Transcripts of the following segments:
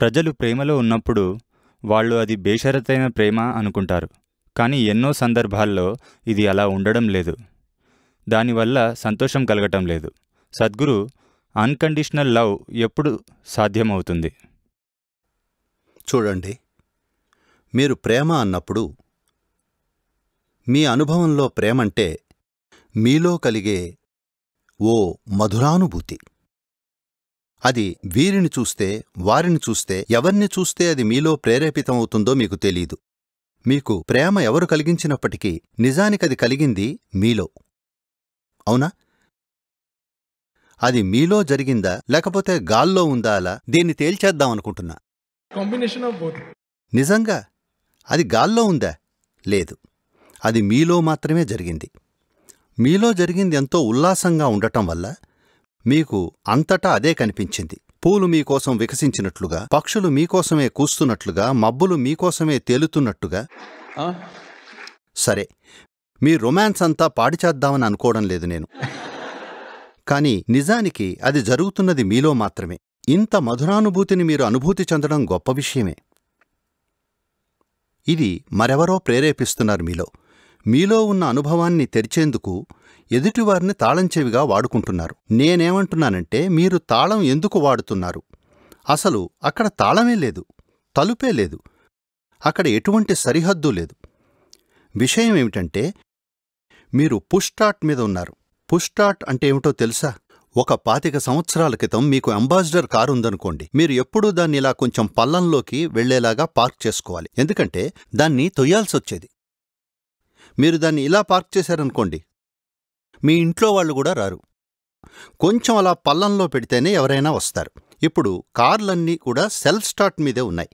ప్రజలు ప్రేమలో ఉన్నప్పుడు వాళ్ళు అది బేషరతైన ప్రేమ అనుకుంటారు కానీ ఎన్నో సందర్భాల్లో ఇది అలా ఉండడం లేదు దానివల్ల సంతోషం కలగటం లేదు సద్గురు అన్కండిషనల్ లవ్ ఎప్పుడు సాధ్యమవుతుంది చూడండి మీరు ప్రేమ అన్నప్పుడు మీ అనుభవంలో ప్రేమంటే మీలో కలిగే ఓ మధురానుభూతి అది వీరిని చూస్తే వారిని చూస్తే ఎవరిని చూస్తే అది మీలో ప్రేరేపితమవుతుందో మీకు తెలీదు మీకు ప్రేమ ఎవరు కలిగించినప్పటికీ నిజానికది కలిగింది మీలో అవునా అది మీలో జరిగిందా లేకపోతే గాల్లో ఉందా అలా దీన్ని తేల్చేద్దామనుకుంటున్నా కాంబినేషన్ ఆఫ్ బోత్ నిజంగా అది గాల్లో ఉందా లేదు అది మీలో మాత్రమే జరిగింది మీలో జరిగింది ఎంతో ఉల్లాసంగా ఉండటం వల్ల మీకు అంతటా అదే కనిపించింది పూలు మీకోసం వికసించినట్లుగా పక్షులు మీకోసమే కూస్తున్నట్లుగా మబ్బులు మీకోసమే తేలుతున్నట్టుగా సరే మీ రొమాన్స్ అంతా పాడిచేద్దామని అనుకోవడం లేదు నేను కాని నిజానికి అది జరుగుతున్నది మీలో మాత్రమే ఇంత మధురానుభూతిని మీరు అనుభూతి చెందడం గొప్ప విషయమే ఇది మరెవరో ప్రేరేపిస్తున్నారు మీలో మీలో ఉన్న అనుభవాన్ని తెరిచేందుకు ఎదుటివారిని తాళంచెవిగా వాడుకుంటున్నారు నేనేమంటున్నానంటే మీరు తాళం ఎందుకు వాడుతున్నారు అసలు అక్కడ తాళమే లేదు తలుపే లేదు అక్కడ ఎటువంటి సరిహద్దు లేదు విషయం ఏమిటంటే మీరు పుష్టాట్ మీద ఉన్నారు పుష్టాట్ అంటే ఏమిటో తెలుసా ఒక పాతిక సంవత్సరాల క్రితం మీకు అంబాసిడర్ కారు ఉందనుకోండి మీరు ఎప్పుడూ దాన్ని ఇలా కొంచెం పల్లంలోకి వెళ్లేలాగా పార్క్ చేసుకోవాలి ఎందుకంటే దాన్ని తొయ్యాల్సొచ్చేది మీరు దాన్ని ఇలా పార్క్ చేశారనుకోండి మీ ఇంట్లో వాళ్ళు కూడా రారు కొంచెం అలా పల్లంలో పెడితేనే ఎవరైనా వస్తారు ఇప్పుడు కార్లన్నీ కూడా సెల్ఫ్ స్టార్ట్ మీదే ఉన్నాయి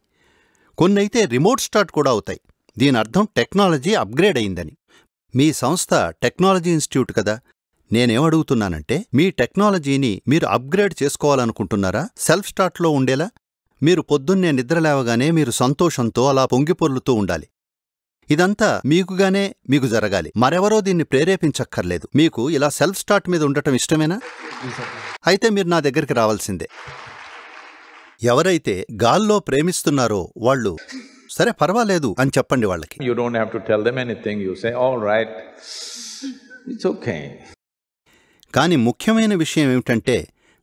కొన్నైతే రిమోట్ స్టార్ట్ కూడా అవుతాయి దీని అర్థం టెక్నాలజీ అప్గ్రేడ్ అయిందని మీ సంస్థ టెక్నాలజీ ఇన్స్టిట్యూట్ కదా నేనేమడుగుతున్నానంటే మీ టెక్నాలజీని మీరు అప్గ్రేడ్ చేసుకోవాలనుకుంటున్నారా సెల్ఫ్ స్టార్ట్లో ఉండేలా మీరు పొద్దున్నే నిద్రలేవగానే మీరు సంతోషంతో అలా పొంగిపొర్లుతూ ఉండాలి ఇదంతా మీకుగానే మీకు జరగాలి మరెవరో దీన్ని ప్రేరేపించక్కర్లేదు మీకు ఇలా సెల్ఫ్ స్టార్ట్ మీద ఉండటం ఇష్టమేనా అయితే మీరు నా దగ్గరికి రావాల్సిందే ఎవరైతే గాల్లో ప్రేమిస్తున్నారో వాళ్ళు సరే పర్వాలేదు అని చెప్పండి వాళ్ళకి you don't have to tell them anything you say all right it's okay కానీ ముఖ్యమైన విషయం ఏమిటంటే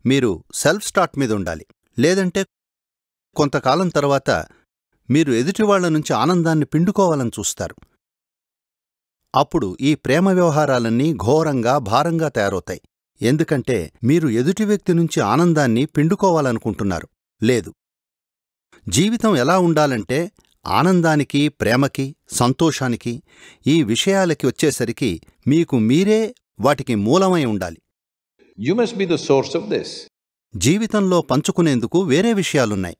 మీరు సెల్ఫ్ స్టార్ట్ మీద ఉండాలి లేదంటే కొంతకాలం తర్వాత మీరు ఎదుటివాళ్ల నుంచి ఆనందాన్ని పిండుకోవాలని చూస్తారు అప్పుడు ఈ ప్రేమ వ్యవహారాలన్నీ ఘోరంగా భారంగా తయారవుతాయి ఎందుకంటే మీరు ఎదుటి వ్యక్తి నుంచి ఆనందాన్ని పిండుకోవాలనుకుంటున్నారు లేదు జీవితం ఎలా ఉండాలంటే ఆనందానికి ప్రేమకి సంతోషానికి ఈ విషయాలకి వచ్చేసరికి మీకు మీరే వాటికి మూలమై ఉండాలి you be the source of this జీవితంలో పంచుకునేందుకు వేరే విషయాలున్నాయి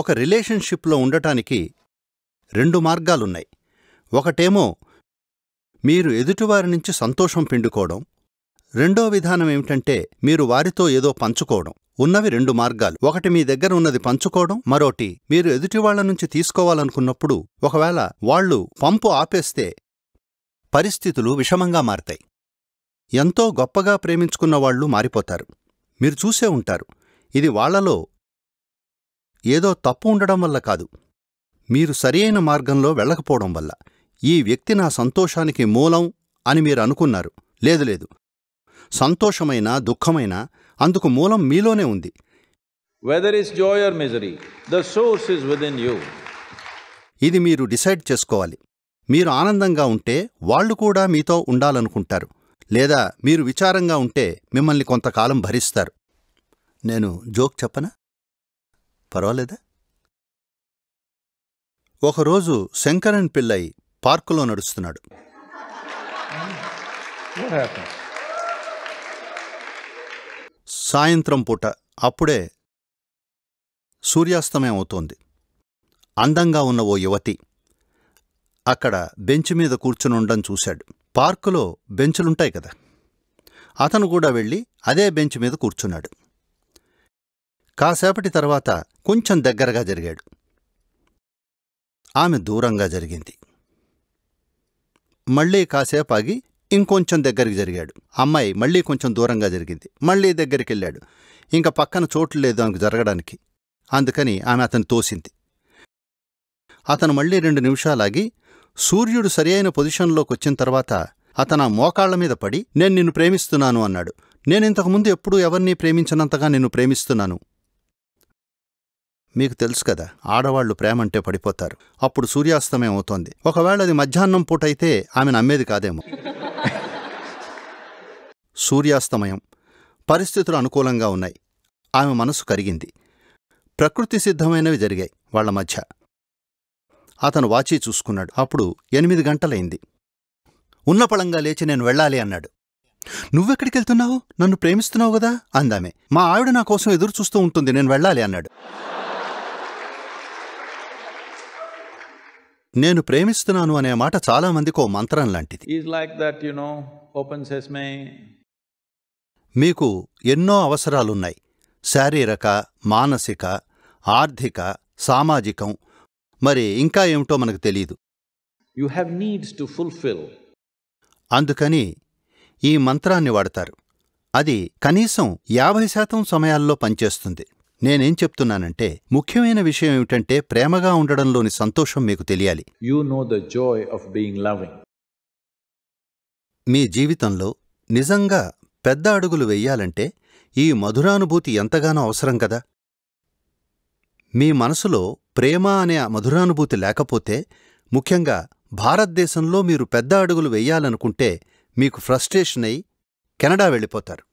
ఒక రిలేషన్షిప్లో ఉండటానికి రెండు మార్గాలున్నాయి ఒకటేమో మీరు ఎదుటివారి నుంచి సంతోషం పిండుకోవడం రెండో విధానం ఏమిటంటే మీరు వారితో ఏదో పంచుకోవడం ఉన్నవి రెండు మార్గాలు ఒకటి మీ దగ్గర ఉన్నది పంచుకోవడం మరోటి మీరు ఎదుటివాళ్ల నుంచి తీసుకోవాలనుకున్నప్పుడు ఒకవేళ వాళ్ళు పంపు ఆపేస్తే పరిస్థితులు విషమంగా మారతాయి ఎంతో గొప్పగా ప్రేమించుకున్న వాళ్ళు మారిపోతారు మీరు చూసే ఉంటారు ఇది వాళ్లలో ఏదో తప్పు ఉండడం వల్ల కాదు మీరు సరియైన మార్గంలో వెళ్ళకపోవడం వల్ల ఈ వ్యక్తి నా సంతోషానికి మూలం అని మీరు అనుకున్నారు లేదు లేదు సంతోషమైనా దుఃఖమైనా అందుకు మూలం మీలోనే ఉంది whether is joy or misery the source is in you ఇది మీరు డిసైడ్ చేసుకోవాలి మీరు ఆనందంగా ఉంటే వాళ్ళు కూడా మీతో ఉండాలనుకుంటారు లేదా మీరు విచారంగా ఉంటే మిమ్మల్ని కొంతకాలం భరిస్తారు నేను జోక్ చెప్పనా పర్వాలేదా ఒకరోజు శంకరన్ పిల్లై పార్కులో నడుస్తున్నాడు సాయంత్రం పూట అప్పుడే సూర్యాస్తమయం అవుతోంది అందంగా ఉన్న ఓ యువతి అక్కడ బెంచ్ మీద కూర్చునుండడం చూశాడు పార్కులో బెంచులుంటాయి కదా అతను కూడా వెళ్ళి అదే బెంచ్ మీద కూర్చున్నాడు కాసేపటి తర్వాత కొంచెం దగ్గరగా జరిగాడు ఆమె దూరంగా జరిగింది మళ్ళీ కాసేపు ఆగి ఇంకొంచెం దగ్గరికి జరిగాడు అమ్మాయి మళ్ళీ కొంచెం దూరంగా జరిగింది మళ్ళీ దగ్గరికి వెళ్ళాడు ఇంకా పక్కన చోట్లు లేదు ఆమెకు జరగడానికి అందుకని ఆమె అతను తోసింది అతను మళ్ళీ రెండు నిమిషాలాగి సూర్యుడు సరియైన పొజిషన్లోకి వచ్చిన తర్వాత అతను ఆ మోకాళ్ల మీద పడి నేను నిన్ను ప్రేమిస్తున్నాను అన్నాడు నేనింతకుముందు ఎప్పుడూ ఎవరినీ ప్రేమించినంతగా నిన్ను ప్రేమిస్తున్నాను మీకు తెలుసు కదా ఆడవాళ్లు ప్రేమంటే పడిపోతారు అప్పుడు సూర్యాస్తమయం అవుతోంది ఒకవేళ అది మధ్యాహ్నం పూటైతే ఆమె నమ్మేది కాదేమో సూర్యాస్తమయం పరిస్థితులు అనుకూలంగా ఉన్నాయి ఆమె మనసు కరిగింది ప్రకృతి సిద్ధమైనవి జరిగాయి వాళ్ల మధ్య అతను వాచి చూసుకున్నాడు అప్పుడు ఎనిమిది గంటలైంది ఉన్నపళంగా లేచి నేను వెళ్ళాలి అన్నాడు నువ్వెక్కడికి వెళ్తున్నావు నన్ను ప్రేమిస్తున్నావు కదా అందామే మా ఆవిడ నా కోసం ఎదురు చూస్తూ ఉంటుంది నేను వెళ్ళాలి అన్నాడు నేను ప్రేమిస్తున్నాను అనే మాట చాలా మందికి ఓ మంత్రం లాంటిది like that you know open మీకు ఎన్నో అవసరాలున్నాయి శారీరక మానసిక ఆర్థిక సామాజికం మరి ఇంకా ఏమిటో మనకు తెలియదు you have needs to fulfil అందుకని ఈ మంత్రాన్ని వాడతారు అది కనీసం యాభై శాతం సమయాల్లో పనిచేస్తుంది నేనేం చెప్తున్నానంటే ముఖ్యమైన విషయం ఏమిటంటే ప్రేమగా ఉండడంలోని సంతోషం మీకు తెలియాలి you know the joy of being loving మీ జీవితంలో నిజంగా పెద్ద అడుగులు వెయ్యాలంటే ఈ మధురానుభూతి ఎంతగానో అవసరం కదా మీ మనసులో ప్రేమ అనే మధురానుభూతి లేకపోతే ముఖ్యంగా భారతదేశంలో మీరు పెద్ద అడుగులు వెయ్యాలనుకుంటే మీకు ఫ్రస్ట్రేషన్ అయి కెనడా వెళ్ళిపోతారు